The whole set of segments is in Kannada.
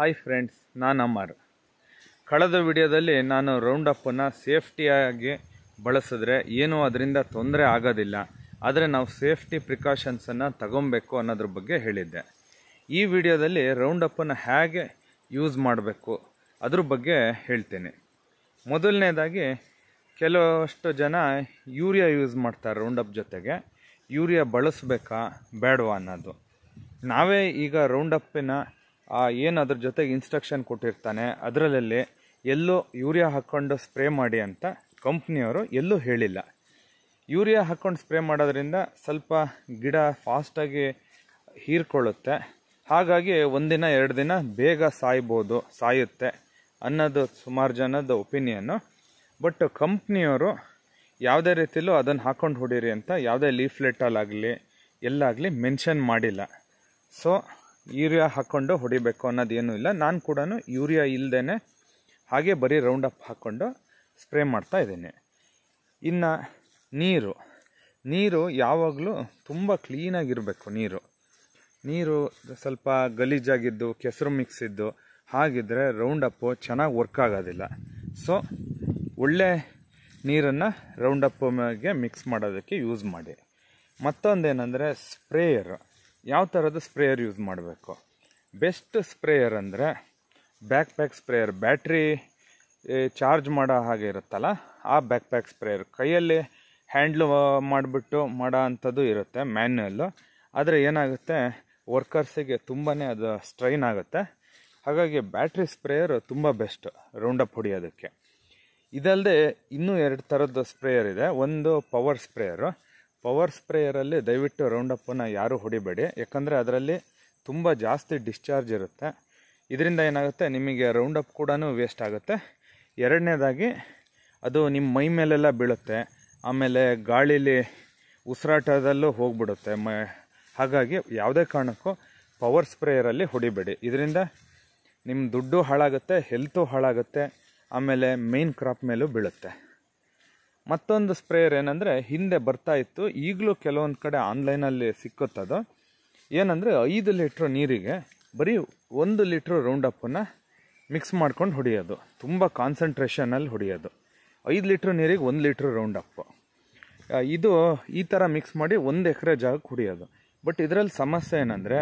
ಹಾಯ್ ಫ್ರೆಂಡ್ಸ್ ನಾನು ಅಮರ್ ಕಳೆದ ವಿಡಿಯೋದಲ್ಲಿ ನಾನು ರೌಂಡಪ್ಪನ್ನು ಸೇಫ್ಟಿಯಾಗಿ ಬಳಸಿದ್ರೆ ಏನೂ ಅದರಿಂದ ತೊಂದರೆ ಆಗೋದಿಲ್ಲ ಆದರೆ ನಾವು ಸೇಫ್ಟಿ ಪ್ರಿಕಾಷನ್ಸನ್ನು ತಗೊಬೇಕು ಅನ್ನೋದ್ರ ಬಗ್ಗೆ ಹೇಳಿದ್ದೆ ಈ ವಿಡಿಯೋದಲ್ಲಿ ರೌಂಡಪ್ಪನ್ನು ಹೇಗೆ ಯೂಸ್ ಮಾಡಬೇಕು ಅದ್ರ ಬಗ್ಗೆ ಹೇಳ್ತೇನೆ ಮೊದಲನೇದಾಗಿ ಕೆಲವಷ್ಟು ಜನ ಯೂರಿಯಾ ಯೂಸ್ ಮಾಡ್ತಾರೆ ರೌಂಡಪ್ ಜೊತೆಗೆ ಯೂರಿಯಾ ಬಳಸಬೇಕಾ ಬೇಡವಾ ಅನ್ನೋದು ನಾವೇ ಈಗ ರೌಂಡಪ್ಪಿನ ಏನು ಅದ್ರ ಜೊತೆಗೆ ಇನ್ಸ್ಟ್ರಕ್ಷನ್ ಕೊಟ್ಟಿರ್ತಾನೆ ಅದರಲ್ಲಿ ಎಲ್ಲೂ ಯೂರಿಯಾ ಹಾಕ್ಕೊಂಡು ಸ್ಪ್ರೇ ಮಾಡಿ ಅಂತ ಕಂಪ್ನಿಯವರು ಎಲ್ಲೂ ಹೇಳಿಲ್ಲ ಯೂರಿಯಾ ಹಾಕ್ಕೊಂಡು ಸ್ಪ್ರೇ ಮಾಡೋದ್ರಿಂದ ಸ್ವಲ್ಪ ಗಿಡ ಫಾಸ್ಟಾಗಿ ಹೀರ್ಕೊಳ್ಳುತ್ತೆ ಹಾಗಾಗಿ ಒಂದಿನ ಎರಡು ದಿನ ಬೇಗ ಸಾಯ್ಬೋದು ಸಾಯುತ್ತೆ ಅನ್ನೋದು ಸುಮಾರು ಜನದ ಒಪಿನಿಯನ್ನು ಬಟ್ ಕಂಪ್ನಿಯವರು ಯಾವುದೇ ರೀತಿಲೂ ಅದನ್ನು ಹಾಕ್ಕೊಂಡು ಹೊಡೀರಿ ಅಂತ ಯಾವುದೇ ಲೀಫ್ಲೆಟಲ್ಲಾಗಲಿ ಎಲ್ಲಾಗಲಿ ಮೆನ್ಷನ್ ಮಾಡಿಲ್ಲ ಸೊ ಯೂರಿಯಾ ಹಾಕ್ಕೊಂಡು ಹೊಡಿಬೇಕು ಅನ್ನೋದೇನೂ ಇಲ್ಲ ನಾನು ಕೂಡ ಯೂರಿಯಾ ಇಲ್ಲದೇ ಹಾಗೆ ಬರೀ ರೌಂಡ್ ಅಪ್ ಹಾಕ್ಕೊಂಡು ಸ್ಪ್ರೇ ಮಾಡ್ತಾ ಇದ್ದೀನಿ ಇನ್ನು ನೀರು ನೀರು ಯಾವಾಗಲೂ ತುಂಬ ಕ್ಲೀನಾಗಿರಬೇಕು ನೀರು ನೀರು ಸ್ವಲ್ಪ ಗಲೀಜಾಗಿದ್ದು ಕೆಸರು ಮಿಕ್ಸ್ ಇದ್ದು ಹಾಗಿದ್ರೆ ರೌಂಡ್ ಚೆನ್ನಾಗಿ ವರ್ಕ್ ಆಗೋದಿಲ್ಲ ಸೊ ಒಳ್ಳೆ ನೀರನ್ನು ರೌಂಡ್ ಮಿಕ್ಸ್ ಮಾಡೋದಕ್ಕೆ ಯೂಸ್ ಮಾಡಿ ಮತ್ತೊಂದೇನೆಂದರೆ ಸ್ಪ್ರೇಯರು ಯಾವ ಥರದ ಸ್ಪ್ರೇಯರ್ ಯೂಸ್ ಮಾಡಬೇಕು ಬೆಸ್ಟ್ ಸ್ಪ್ರೇಯರ್ ಅಂದರೆ backpack sprayer battery charge ಮಾಡೋ ಹಾಗೆ ಇರುತ್ತಲ್ಲ ಆ ಬ್ಯಾಕ್ ಪ್ಯಾಕ್ ಸ್ಪ್ರೇಯರ್ ಕೈಯಲ್ಲಿ ಹ್ಯಾಂಡ್ಲ್ ಮಾಡಿಬಿಟ್ಟು ಮಾಡೋ ಅಂಥದ್ದು ಇರುತ್ತೆ ಮ್ಯಾನ್ಯಲ್ಲು ಆದರೆ ಏನಾಗುತ್ತೆ ವರ್ಕರ್ಸಿಗೆ ತುಂಬಾ ಅದು ಸ್ಟ್ರೈನ್ ಆಗುತ್ತೆ ಹಾಗಾಗಿ ಬ್ಯಾಟ್ರಿ ಸ್ಪ್ರೇಯರ್ ತುಂಬ ಬೆಸ್ಟ್ ರೌಂಡಪ್ ಹೊಡಿಯೋದಕ್ಕೆ ಇದಲ್ಲದೆ ಇನ್ನೂ ಎರಡು ಥರದ ಸ್ಪ್ರೇಯರ್ ಇದೆ ಒಂದು ಪವರ್ ಸ್ಪ್ರೇಯರು ಪವರ್ ಸ್ಪ್ರೇಯರಲ್ಲಿ ದಯವಿಟ್ಟು ರೌಂಡಪ್ಪನ್ನು ಯಾರೂ ಹೊಡಿಬೇಡಿ ಯಾಕಂದರೆ ಅದರಲ್ಲಿ ತುಂಬ ಜಾಸ್ತಿ ಡಿಸ್ಚಾರ್ಜ್ ಇರುತ್ತೆ ಇದರಿಂದ ಏನಾಗುತ್ತೆ ನಿಮಗೆ ರೌಂಡಪ್ ಕೂಡ ವೇಸ್ಟ್ ಆಗುತ್ತೆ ಎರಡನೇದಾಗಿ ಅದು ನಿಮ್ಮ ಮೈ ಮೇಲೆಲ್ಲ ಬೀಳುತ್ತೆ ಆಮೇಲೆ ಗಾಳಿಲಿ ಉಸಿರಾಟದಲ್ಲೂ ಹೋಗ್ಬಿಡುತ್ತೆ ಮ ಹಾಗಾಗಿ ಯಾವುದೇ ಕಾರಣಕ್ಕೂ ಪವರ್ ಸ್ಪ್ರೇಯರಲ್ಲಿ ಹೊಡಿಬೇಡಿ ಇದರಿಂದ ನಿಮ್ಮ ದುಡ್ಡು ಹಾಳಾಗುತ್ತೆ ಹೆಲ್ತು ಹಾಳಾಗುತ್ತೆ ಆಮೇಲೆ ಮೇನ್ ಕ್ರಾಪ್ ಮೇಲೂ ಬೀಳುತ್ತೆ ಮತ್ತೊಂದು ಸ್ಪ್ರೇಯರ್ ಏನಂದರೆ ಹಿಂದೆ ಬರ್ತಾ ಇತ್ತು ಈಗಲೂ ಕೆಲವೊಂದು ಕಡೆ ಆನ್ಲೈನಲ್ಲಿ ಸಿಕ್ಕುತ್ತದು ಏನಂದರೆ ಐದು ಲೀಟ್ರ್ ನೀರಿಗೆ ಬರೀ ಒಂದು ಲೀಟ್ರ್ ರೌಂಡಪ್ಪನ್ನು ಮಿಕ್ಸ್ ಮಾಡ್ಕೊಂಡು ಹೊಡೆಯೋದು ತುಂಬ ಕಾನ್ಸಂಟ್ರೇಷನಲ್ಲಿ ಹೊಡೆಯೋದು ಐದು ಲೀಟ್ರ್ ನೀರಿಗೆ ಒಂದು ಲೀಟ್ರ್ ರೌಂಡಪ್ಪು ಇದು ಈ ಥರ ಮಿಕ್ಸ್ ಮಾಡಿ ಒಂದು ಎಕರೆ ಜಾಗಕ್ಕೆ ಹೊಡೆಯೋದು ಬಟ್ ಇದರಲ್ಲಿ ಸಮಸ್ಯೆ ಏನಂದರೆ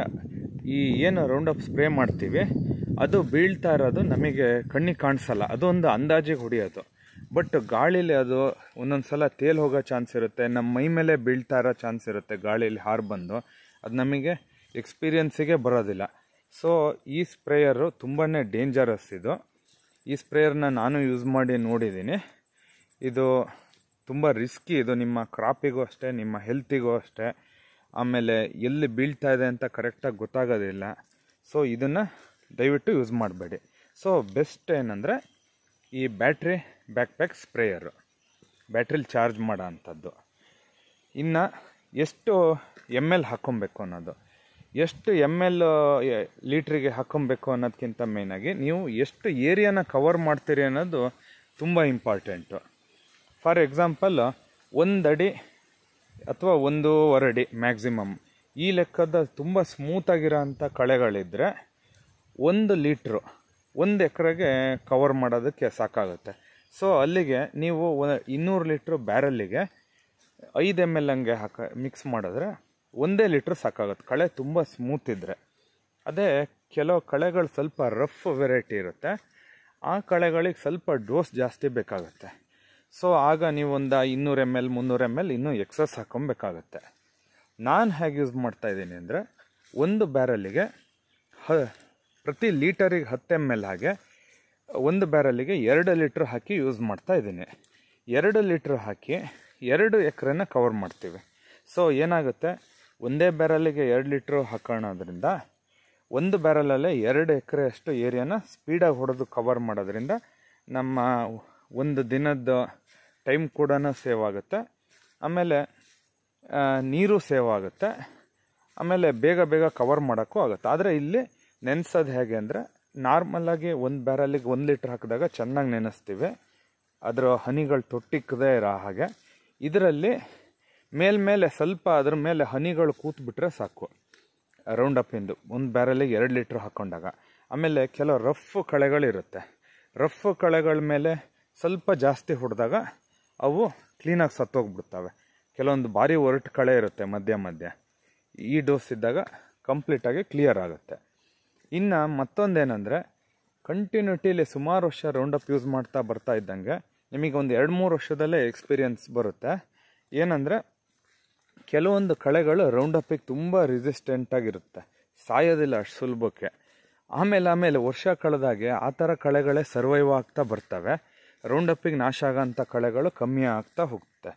ಈ ಏನು ರೌಂಡಪ್ ಸ್ಪ್ರೇ ಮಾಡ್ತೀವಿ ಅದು ಬೀಳ್ತಾ ಇರೋದು ನಮಗೆ ಕಣ್ಣಿಗೆ ಕಾಣಿಸಲ್ಲ ಅದೊಂದು ಅಂದಾಜಿಗೆ ಹೊಡೆಯೋದು ಬಟ್ ಗಾಳಿಲಿ ಅದು ಒಂದೊಂದು ಸಲ ತೇಲ್ ಹೋಗೋ ಚಾನ್ಸ್ ಇರುತ್ತೆ ನಮ್ಮ ಮೈ ಮೇಲೆ ಬೀಳ್ತಾ ಇರೋ ಚಾನ್ಸ್ ಇರುತ್ತೆ ಗಾಳಿಯಲ್ಲಿ ಹಾರು ಬಂದು ಅದು ನಮಗೆ ಎಕ್ಸ್ಪೀರಿಯನ್ಸಿಗೆ ಬರೋದಿಲ್ಲ ಸೊ ಈ ಸ್ಪ್ರೇಯರು ತುಂಬಾ ಡೇಂಜರಸ್ ಇದು ಈ ಸ್ಪ್ರೇಯರ್ನ ನಾನು ಯೂಸ್ ಮಾಡಿ ನೋಡಿದ್ದೀನಿ ಇದು ತುಂಬ ರಿಸ್ಕಿ ಇದು ನಿಮ್ಮ ಕ್ರಾಪಿಗೂ ಅಷ್ಟೇ ನಿಮ್ಮ ಹೆಲ್ತಿಗೂ ಅಷ್ಟೇ ಆಮೇಲೆ ಎಲ್ಲಿ ಬೀಳ್ತಾ ಇದೆ ಅಂತ ಕರೆಕ್ಟಾಗಿ ಗೊತ್ತಾಗೋದಿಲ್ಲ ಸೊ ಇದನ್ನು ದಯವಿಟ್ಟು ಯೂಸ್ ಮಾಡಬೇಡಿ ಸೊ ಬೆಸ್ಟ್ ಏನಂದರೆ ಈ ಬ್ಯಾಟ್ರಿ ಬ್ಯಾಕ್ ಪ್ಯಾಕ್ ಸ್ಪ್ರೇಯರು ಬ್ಯಾಟ್ರಿಲಿ ಚಾರ್ಜ್ ಮಾಡೋ ಅಂಥದ್ದು ಇನ್ನು ಎಷ್ಟು ಎಮ್ ಎಲ್ ಹಾಕ್ಕೊಬೇಕು ಅನ್ನೋದು ಎಷ್ಟು ಎಮ್ ಎಲ್ ಲೀಟ್ರಿಗೆ ಹಾಕ್ಕೊಬೇಕು ಅನ್ನೋದಕ್ಕಿಂತ ಮೇಯ್ನಾಗಿ ನೀವು ಎಷ್ಟು ಏರಿಯಾನ ಕವರ್ ಮಾಡ್ತೀರಿ ಅನ್ನೋದು ತುಂಬ ಇಂಪಾರ್ಟೆಂಟು ಫಾರ್ ಎಕ್ಸಾಂಪಲ್ ಒಂದಡಿ ಅಥವಾ ಒಂದೂವರೆ ಅಡಿ ಮ್ಯಾಕ್ಸಿಮಮ್ ಈ ಲೆಕ್ಕದ ತುಂಬ ಸ್ಮೂತಾಗಿರೋ ಅಂಥ ಕಳೆಗಳಿದ್ದರೆ ಒಂದು ಲೀಟ್ರು ಒಂದು ಎಕರೆಗೆ ಕವರ್ ಮಾಡೋದಕ್ಕೆ ಸಾಕಾಗುತ್ತೆ ಸೊ ಅಲ್ಲಿಗೆ ನೀವು ಇನ್ನೂರು ಲೀಟ್ರ್ ಬ್ಯಾರಲ್ಲಿಗೆ ಐದು ಎಮ್ ಎಲ್ ಹಂಗೆ ಹಾಕ ಮಿಕ್ಸ್ ಮಾಡಿದ್ರೆ ಒಂದೇ ಲೀಟ್ರ್ ಸಾಕಾಗುತ್ತೆ ಕಳೆ ತುಂಬ ಸ್ಮೂತ್ ಇದ್ದರೆ ಅದೇ ಕೆಲವು ಕಳೆಗಳು ಸ್ವಲ್ಪ ರಫ್ ವೆರೈಟಿ ಇರುತ್ತೆ ಆ ಕಳೆಗಳಿಗೆ ಸ್ವಲ್ಪ ಡೋಸ್ ಜಾಸ್ತಿ ಬೇಕಾಗುತ್ತೆ ಸೊ ಆಗ ನೀವೊಂದು ಇನ್ನೂರು ಎಮ್ ಎಲ್ ಮುನ್ನೂರು ಎಮ್ ಎಲ್ ಇನ್ನೂ ಎಕ್ಸಸ್ ಹಾಕೊಬೇಕಾಗತ್ತೆ ನಾನು ಹೇಗೆ ಯೂಸ್ ಮಾಡ್ತಾಯಿದ್ದೀನಿ ಅಂದರೆ ಒಂದು ಬ್ಯಾರಲ್ಲಿಗೆ ಹ ಪ್ರತಿ ಲೀಟರಿಗೆ ಹತ್ತು ಎಮ್ ಎಲ್ ಹಾಗೆ ಒಂದು ಬ್ಯಾರಲಿಗೆ ಎರಡು ಲೀಟ್ರ್ ಹಾಕಿ ಯೂಸ್ ಮಾಡ್ತಾ ಇದ್ದೀನಿ ಎರಡು ಲೀಟ್ರ್ ಹಾಕಿ ಎರಡು ಎಕರೆನ ಕವರ್ ಮಾಡ್ತೀವಿ ಸೊ ಏನಾಗುತ್ತೆ ಒಂದೇ ಬ್ಯಾರಲಿಗೆ ಎರಡು ಲೀಟ್ರ್ ಹಾಕೋಣೋದ್ರಿಂದ ಒಂದು ಬ್ಯಾರಲಲ್ಲೇ ಎರಡು ಎಕರೆಯಷ್ಟು ಏರಿಯಾನ ಸ್ಪೀಡಾಗಿ ಹೊಡೆದು ಕವರ್ ಮಾಡೋದ್ರಿಂದ ನಮ್ಮ ಒಂದು ದಿನದ ಟೈಮ್ ಕೂಡ ಸೇವ್ ಆಗುತ್ತೆ ಆಮೇಲೆ ನೀರು ಸೇವ್ ಆಗುತ್ತೆ ಆಮೇಲೆ ಬೇಗ ಬೇಗ ಕವರ್ ಮಾಡೋಕ್ಕೂ ಆಗುತ್ತೆ ಆದರೆ ಇಲ್ಲಿ ನೆನೆಸೋದು ಹೇಗೆ ಅಂದರೆ ನಾರ್ಮಲಾಗಿ ಒಂದು ಬ್ಯಾರಲಿಗೆ ಒಂದು ಲೀಟ್ರ್ ಹಾಕಿದಾಗ ಚೆನ್ನಾಗಿ ನೆನೆಸ್ತೀವಿ ಅದರ ಹನಿಗಳು ತೊಟ್ಟಿಕ್ಕದೇ ಇರೋ ಹಾಗೆ ಇದರಲ್ಲಿ ಮೇಲ್ಮೇಲೆ ಸ್ವಲ್ಪ ಅದ್ರ ಮೇಲೆ ಹನಿಗಳು ಕೂತ್ಬಿಟ್ರೆ ಸಾಕು ರೌಂಡ್ ಇಂದು ಒಂದು ಬ್ಯಾರಲಿಗೆ ಎರಡು ಲೀಟ್ರ್ ಹಾಕ್ಕೊಂಡಾಗ ಆಮೇಲೆ ಕೆಲವು ರಫ್ ಕಳೆಗಳಿರುತ್ತೆ ರಫ್ ಕಳೆಗಳ ಮೇಲೆ ಸ್ವಲ್ಪ ಜಾಸ್ತಿ ಹೊಡೆದಾಗ ಅವು ಕ್ಲೀನಾಗಿ ಸತ್ತೋಗ್ಬಿಡ್ತವೆ ಕೆಲವೊಂದು ಭಾರಿ ಒರಟು ಕಳೆ ಇರುತ್ತೆ ಮಧ್ಯ ಮಧ್ಯೆ ಈ ಡೋಸ್ ಇದ್ದಾಗ ಕಂಪ್ಲೀಟಾಗಿ ಕ್ಲಿಯರ್ ಆಗುತ್ತೆ ಇನ್ನು ಮತ್ತೊಂದೇನೆಂದರೆ ಕಂಟಿನ್ಯೂಟಿಲಿ ಸುಮಾರು ವರ್ಷ ರೌಂಡಪ್ ಯೂಸ್ ಮಾಡ್ತಾ ಬರ್ತಾ ಇದ್ದಂಗೆ ನಿಮಗೆ ಒಂದು ಎರಡು ಮೂರು ವರ್ಷದಲ್ಲೇ ಎಕ್ಸ್ಪೀರಿಯೆನ್ಸ್ ಬರುತ್ತೆ ಏನಂದರೆ ಕೆಲವೊಂದು ಕಳೆಗಳು ರೌಂಡಪ್ಪಿಗೆ ತುಂಬ ರೆಸಿಸ್ಟೆಂಟಾಗಿರುತ್ತೆ ಸಾಯೋದಿಲ್ಲ ಅಷ್ಟು ಸುಲಭಕ್ಕೆ ಆಮೇಲೆ ಆಮೇಲೆ ವರ್ಷ ಕಳೆದಾಗೆ ಆ ಥರ ಕಳೆಗಳೇ ಸರ್ವೈವ್ ಆಗ್ತಾ ಬರ್ತವೆ ರೌಂಡಪ್ಪಿಗೆ ನಾಶ ಆಗೋಂಥ ಕಳೆಗಳು ಕಮ್ಮಿ ಆಗ್ತಾ ಹೋಗುತ್ತೆ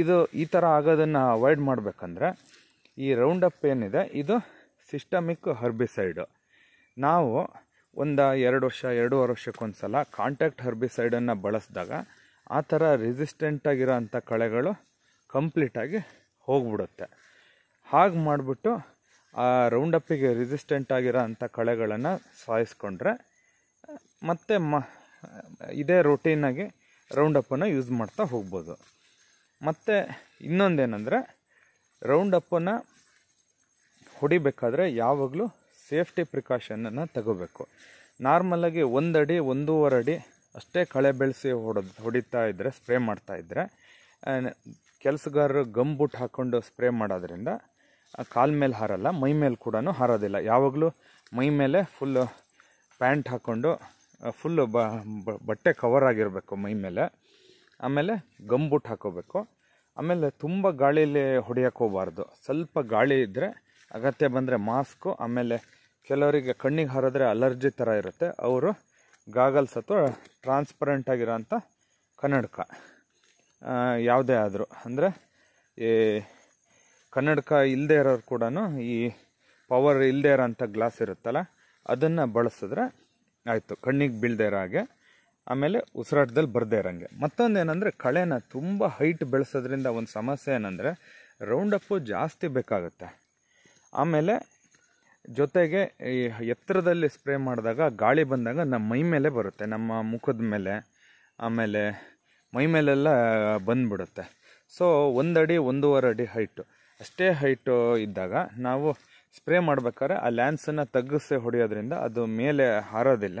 ಇದು ಈ ಥರ ಆಗೋದನ್ನು ಅವಾಯ್ಡ್ ಮಾಡಬೇಕಂದ್ರೆ ಈ ರೌಂಡಪ್ ಏನಿದೆ ಇದು ಸಿಸ್ಟಮಿಕ್ ಹರ್ಬಿಸೈಡು ನಾವು ಒಂದು ಎರಡು ವರ್ಷ ಎರಡೂವರೆ ವರ್ಷಕ್ಕೊಂದ್ಸಲ ಸಲ ಕಾಂಟ್ಯಾಕ್ಟ್ ಹರ್ಬಿಸೈಡನ್ನು ಬಳಸಿದಾಗ ಆ ಥರ ರೆಸಿಸ್ಟೆಂಟಾಗಿರೋ ಅಂಥ ಕಳೆಗಳು ಕಂಪ್ಲೀಟಾಗಿ ಹೋಗ್ಬಿಡುತ್ತೆ ಹಾಗೆ ಮಾಡಿಬಿಟ್ಟು ಆ ರೌಂಡಪ್ಪಿಗೆ ರೆಸಿಸ್ಟೆಂಟ್ ಆಗಿರೋ ಅಂಥ ಕಳೆಗಳನ್ನು ಸಾಯಿಸ್ಕೊಂಡ್ರೆ ಮತ್ತೆ ಮ ಇದೇ ರೊಟೀನಾಗಿ ರೌಂಡಪ್ಪನ್ನು ಯೂಸ್ ಮಾಡ್ತಾ ಹೋಗ್ಬೋದು ಮತ್ತು ಇನ್ನೊಂದೇನೆಂದರೆ ರೌಂಡಪ್ಪನ್ನು ಹೊಡಿಬೇಕಾದ್ರೆ ಯಾವಾಗಲೂ ಸೇಫ್ಟಿ ಪ್ರಿಕಾಷನನ್ನು ತಗೋಬೇಕು ನಾರ್ಮಲಾಗಿ ಒಂದು ಅಡಿ ಒಂದೂವರೆ ಅಡಿ ಅಷ್ಟೇ ಕಳೆ ಬೆಳೆಸಿ ಹೊಡೆದು ಹೊಡಿತಾ ಇದ್ದರೆ ಸ್ಪ್ರೇ ಮಾಡ್ತಾ ಇದ್ದರೆ ಕೆಲಸಗಾರರು ಗಮ್ ಹಾಕ್ಕೊಂಡು ಸ್ಪ್ರೇ ಮಾಡೋದ್ರಿಂದ ಕಾಲ್ ಮೇಲೆ ಹಾರಲ್ಲ ಮೈ ಮೇಲೆ ಕೂಡ ಹಾರೋದಿಲ್ಲ ಯಾವಾಗಲೂ ಮೈ ಮೇಲೆ ಫುಲ್ಲು ಪ್ಯಾಂಟ್ ಹಾಕ್ಕೊಂಡು ಫುಲ್ಲು ಬಟ್ಟೆ ಕವರ್ ಆಗಿರಬೇಕು ಮೈ ಮೇಲೆ ಆಮೇಲೆ ಗಮ್ ಹಾಕೋಬೇಕು ಆಮೇಲೆ ತುಂಬ ಗಾಳಿಯಲ್ಲಿ ಹೊಡಿಯೋಕೆ ಹೋಗಬಾರ್ದು ಸ್ವಲ್ಪ ಗಾಳಿ ಇದ್ದರೆ ಅಗತ್ಯ ಬಂದರೆ ಮಾಸ್ಕು ಆಮೇಲೆ ಕೆಲವರಿಗೆ ಕಣ್ಣಿಗೆ ಹರಿದ್ರೆ ಅಲರ್ಜಿ ಥರ ಇರುತ್ತೆ ಅವರು ಗಾಗಲ್ಸ್ ಅಥವಾ ಟ್ರಾನ್ಸ್ಪರೆಂಟ್ ಆಗಿರೋಂಥ ಕನ್ನಡಕ ಯಾವುದೇ ಆದರೂ ಅಂದರೆ ಈ ಕನ್ನಡಕ ಇಲ್ಲದೆ ಇರೋರು ಕೂಡ ಈ ಪವರ್ ಇಲ್ಲದೆ ಇರೋಂಥ ಗ್ಲಾಸ್ ಇರುತ್ತಲ್ಲ ಅದನ್ನು ಬಳಸಿದ್ರೆ ಆಯಿತು ಕಣ್ಣಿಗೆ ಬೀಳದೆ ಇರೋ ಹಾಗೆ ಆಮೇಲೆ ಉಸಿರಾಟದಲ್ಲಿ ಬರದೇ ಇರೋಂಗೆ ಮತ್ತೊಂದು ಏನಂದರೆ ಕಳೆನ ತುಂಬ ಹೈಟ್ ಬೆಳೆಸೋದ್ರಿಂದ ಒಂದು ಸಮಸ್ಯೆ ಏನಂದರೆ ರೌಂಡಪ್ಪು ಜಾಸ್ತಿ ಬೇಕಾಗುತ್ತೆ ಆಮೇಲೆ ಜೊತೆಗೆ ಈ ಎತ್ತರದಲ್ಲಿ ಸ್ಪ್ರೇ ಮಾಡಿದಾಗ ಗಾಳಿ ಬಂದಾಗ ನಮ್ಮ ಮೈ ಮೇಲೆ ಬರುತ್ತೆ ನಮ್ಮ ಮುಖದ ಮೇಲೆ ಆಮೇಲೆ ಮೈ ಮೇಲೆಲ್ಲ ಬಂದುಬಿಡುತ್ತೆ ಸೊ ಒಂದು ಅಡಿ ಒಂದೂವರೆ ಅಡಿ ಹೈಟು ಅಷ್ಟೇ ಹೈಟು ಇದ್ದಾಗ ನಾವು ಸ್ಪ್ರೇ ಮಾಡ್ಬೇಕಾದ್ರೆ ಆ ಲ್ಯಾನ್ಸನ್ನು ತಗ್ಗಿಸಿ ಹೊಡೆಯೋದ್ರಿಂದ ಅದು ಮೇಲೆ ಹಾರೋದಿಲ್ಲ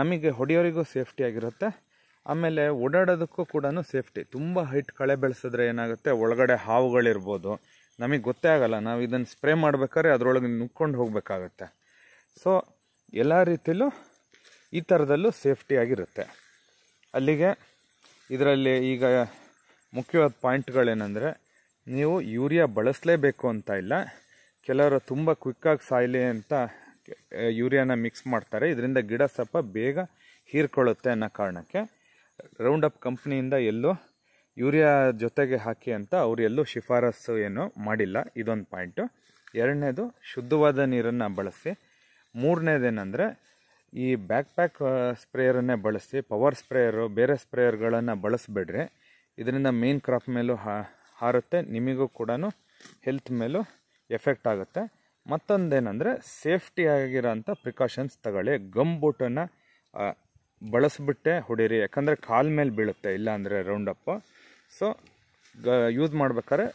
ನಮಗೆ ಹೊಡೆಯೋರಿಗೂ ಸೇಫ್ಟಿ ಆಗಿರುತ್ತೆ ಆಮೇಲೆ ಓಡಾಡೋದಕ್ಕೂ ಕೂಡ ಸೇಫ್ಟಿ ತುಂಬ ಹೈಟ್ ಕಳೆ ಬೆಳೆಸಿದ್ರೆ ಏನಾಗುತ್ತೆ ಒಳಗಡೆ ಹಾವುಗಳಿರ್ಬೋದು ನಮಗೆ ಗೊತ್ತೇ ಆಗಲ್ಲ ನಾವು ಇದನ್ನು ಸ್ಪ್ರೇ ಮಾಡ್ಬೇಕಾದ್ರೆ ಅದರೊಳಗೆ ನುಕ್ಕೊಂಡು ಹೋಗಬೇಕಾಗತ್ತೆ ಸೊ ಎಲ್ಲ ರೀತಿಯಲ್ಲೂ ಈ ಥರದಲ್ಲೂ ಸೇಫ್ಟಿಯಾಗಿರುತ್ತೆ ಅಲ್ಲಿಗೆ ಇದರಲ್ಲಿ ಈಗ ಮುಖ್ಯವಾದ ಪಾಯಿಂಟ್ಗಳೇನೆಂದರೆ ನೀವು ಯೂರಿಯಾ ಬಳಸಲೇಬೇಕು ಅಂತ ಇಲ್ಲ ಕೆಲವರು ತುಂಬ ಕ್ವಿಕ್ಕಾಗಿ ಸಾಯಲಿ ಅಂತ ಯೂರಿಯಾನ ಮಿಕ್ಸ್ ಮಾಡ್ತಾರೆ ಇದರಿಂದ ಗಿಡ ಸ್ವಲ್ಪ ಬೇಗ ಹೀರ್ಕೊಳ್ಳುತ್ತೆ ಅನ್ನೋ ಕಾರಣಕ್ಕೆ ರೌಂಡಪ್ ಕಂಪ್ನಿಯಿಂದ ಎಲ್ಲೂ ಯೂರಿಯಾ ಜೊತೆಗೆ ಹಾಕಿ ಅಂತ ಅವ್ರು ಎಲ್ಲೂ ಶಿಫಾರಸ್ಸು ಏನು ಮಾಡಿಲ್ಲ ಇದೊಂದು ಪಾಯಿಂಟು ಎರಡನೇದು ಶುದ್ಧವಾದ ನೀರನ್ನು ಬಳಸಿ ಮೂರನೇದೇನೆಂದರೆ ಈ ಬ್ಯಾಕ್ ಪ್ಯಾಕ್ ಸ್ಪ್ರೇಯರನ್ನೇ ಬಳಸಿ ಪವರ್ ಸ್ಪ್ರೇಯರು ಬೇರೆ ಸ್ಪ್ರೇಯರ್ಗಳನ್ನು ಬಳಸಬೇಡ್ರಿ ಇದರಿಂದ ಮೇನ್ ಕ್ರಾಪ್ ಮೇಲೂ ಹಾರುತ್ತೆ ನಿಮಗೂ ಕೂಡ ಹೆಲ್ತ್ ಮೇಲೂ ಎಫೆಕ್ಟ್ ಆಗುತ್ತೆ ಮತ್ತೊಂದೇನೆಂದರೆ ಸೇಫ್ಟಿ ಆಗಿರೋಂಥ ಪ್ರಿಕಾಷನ್ಸ್ ತಗೊಳ್ಳಿ ಗಮ್ ಬೂಟನ್ನು ಬಳಸಿಬಿಟ್ಟೆ ಹೊಡೀರಿ ಯಾಕಂದರೆ ಕಾಲ್ ಮೇಲೆ ಬೀಳುತ್ತೆ ಇಲ್ಲಾಂದರೆ ರೌಂಡಪ್ಪು ಸೊ ಗ ಯೂಸ್ ಮಾಡ್ಬೇಕಾದ್ರೆ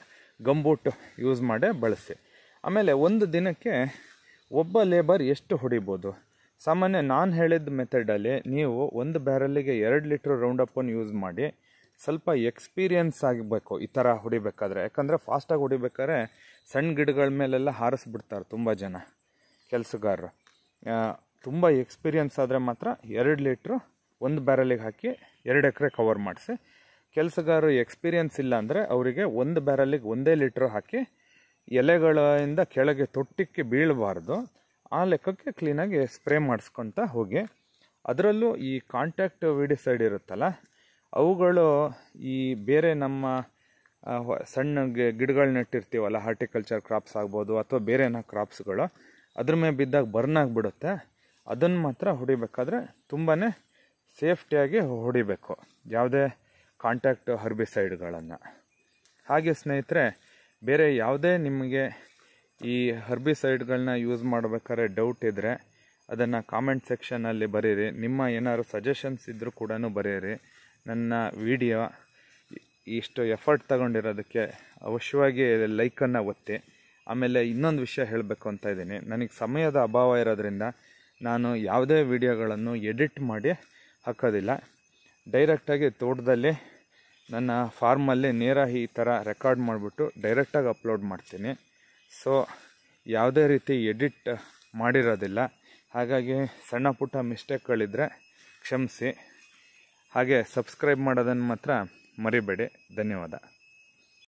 ಗಂಬೂಟು ಯೂಸ್ ಮಾಡಿ ಬಳಸಿ ಆಮೇಲೆ ಒಂದು ದಿನಕ್ಕೆ ಒಬ್ಬ ಲೇಬರ್ ಎಷ್ಟು ಹೊಡಿಬೋದು ಸಾಮಾನ್ಯ ನಾನು ಹೇಳಿದ ಮೆಥಡಲ್ಲಿ ನೀವು ಒಂದು ಬ್ಯಾರಲ್ಲಿಗೆ ಎರಡು ಲೀಟ್ರ್ ರೌಂಡ್ ಅಪ್ಪನ್ನು ಯೂಸ್ ಮಾಡಿ ಸ್ವಲ್ಪ ಎಕ್ಸ್ಪೀರಿಯನ್ಸ್ ಆಗಬೇಕು ಈ ಥರ ಹೊಡಿಬೇಕಾದ್ರೆ ಯಾಕಂದರೆ ಫಾಸ್ಟಾಗಿ ಹೊಡಿಬೇಕಾದ್ರೆ ಸಣ್ಣ ಗಿಡಗಳ ಮೇಲೆಲ್ಲ ಹಾರಿಸ್ಬಿಡ್ತಾರೆ ತುಂಬ ಜನ ಕೆಲಸಗಾರರು ತುಂಬ ಎಕ್ಸ್ಪೀರಿಯನ್ಸ್ ಆದರೆ ಮಾತ್ರ ಎರಡು ಲೀಟ್ರು ಒಂದು ಬ್ಯಾರಲಿಗೆ ಹಾಕಿ ಎರಡು ಎಕರೆ ಕವರ್ ಮಾಡಿಸಿ ಕೆಲಸಗಾರರು ಎಕ್ಸ್ಪೀರಿಯೆನ್ಸ್ ಇಲ್ಲ ಅಂದರೆ ಅವರಿಗೆ ಒಂದು ಬ್ಯಾರಲಿಗೆ ಒಂದೇ ಲೀಟ್ರ್ ಹಾಕಿ ಎಲೆಗಳಿಂದ ಕೆಳಗೆ ತೊಟ್ಟಿಕ್ಕೆ ಬೀಳಬಾರ್ದು ಆ ಲೆಕ್ಕಕ್ಕೆ ಕ್ಲೀನಾಗಿ ಸ್ಪ್ರೇ ಮಾಡಿಸ್ಕೊತ ಹೋಗಿ ಅದರಲ್ಲೂ ಈ ಕಾಂಟ್ಯಾಕ್ಟ್ ವಿಡಿಸೈಡ್ ಇರುತ್ತಲ್ಲ ಅವುಗಳು ಈ ಬೇರೆ ನಮ್ಮ ಸಣ್ಣ ಗಿಡಗಳು ನೆಟ್ಟಿರ್ತೀವಲ್ಲ ಹಾರ್ಟಿಕಲ್ಚರ್ ಕ್ರಾಪ್ಸ್ ಆಗ್ಬೋದು ಅಥವಾ ಏನೋ ಕ್ರಾಪ್ಸ್ಗಳು ಅದ್ರ ಮೇಲೆ ಬಿದ್ದಾಗ ಬರ್ನ್ ಆಗಿಬಿಡುತ್ತೆ ಅದನ್ನು ಮಾತ್ರ ಹೊಡಿಬೇಕಾದ್ರೆ ತುಂಬಾ ಸೇಫ್ಟಿಯಾಗಿ ಹೊಡಿಬೇಕು ಯಾವುದೇ ಕಾಂಟ್ಯಾಕ್ಟ್ ಹರ್ಬಿಸೈಡ್ಗಳನ್ನು ಹಾಗೆ ಸ್ನೇಹಿತರೆ ಬೇರೆ ಯಾವುದೇ ನಿಮಗೆ ಈ ಹರ್ಬಿಸೈಡ್ಗಳನ್ನ ಯೂಸ್ ಮಾಡಬೇಕಾದ್ರೆ ಡೌಟ್ ಇದ್ದರೆ ಅದನ್ನು ಕಾಮೆಂಟ್ ಸೆಕ್ಷನ್ನಲ್ಲಿ ಬರೀರಿ ನಿಮ್ಮ ಏನಾದರೂ ಸಜೆಷನ್ಸ್ ಇದ್ದರೂ ಕೂಡ ಬರೆಯಿರಿ ನನ್ನ ವಿಡಿಯೋ ಇಷ್ಟು ಎಫರ್ಟ್ ತಗೊಂಡಿರೋದಕ್ಕೆ ಅವಶ್ಯವಾಗಿ ಲೈಕನ್ನು ಒತ್ತಿ ಆಮೇಲೆ ಇನ್ನೊಂದು ವಿಷಯ ಹೇಳಬೇಕು ಅಂತ ಇದ್ದೀನಿ ನನಗೆ ಸಮಯದ ಅಭಾವ ಇರೋದ್ರಿಂದ ನಾನು ಯಾವುದೇ ವಿಡಿಯೋಗಳನ್ನು ಎಡಿಟ್ ಮಾಡಿ ಹಾಕೋದಿಲ್ಲ ಡೈರೆಕ್ಟಾಗಿ ತೋಟದಲ್ಲಿ ನನ್ನ ಫಾರ್ಮಲ್ಲಿ ನೇರ ಈ ಥರ ರೆಕಾರ್ಡ್ ಮಾಡಿಬಿಟ್ಟು ಡೈರೆಕ್ಟಾಗಿ ಅಪ್ಲೋಡ್ ಮಾಡ್ತೀನಿ ಸೊ ಯಾವುದೇ ರೀತಿ ಎಡಿಟ್ ಮಾಡಿರೋದಿಲ್ಲ ಹಾಗಾಗಿ ಸಣ್ಣ ಪುಟ್ಟ ಮಿಸ್ಟೇಕ್ಗಳಿದ್ದರೆ ಕ್ಷಮಿಸಿ ಹಾಗೆ ಸಬ್ಸ್ಕ್ರೈಬ್ ಮಾಡೋದನ್ನು ಮಾತ್ರ ಮರಿಬೇಡಿ ಧನ್ಯವಾದ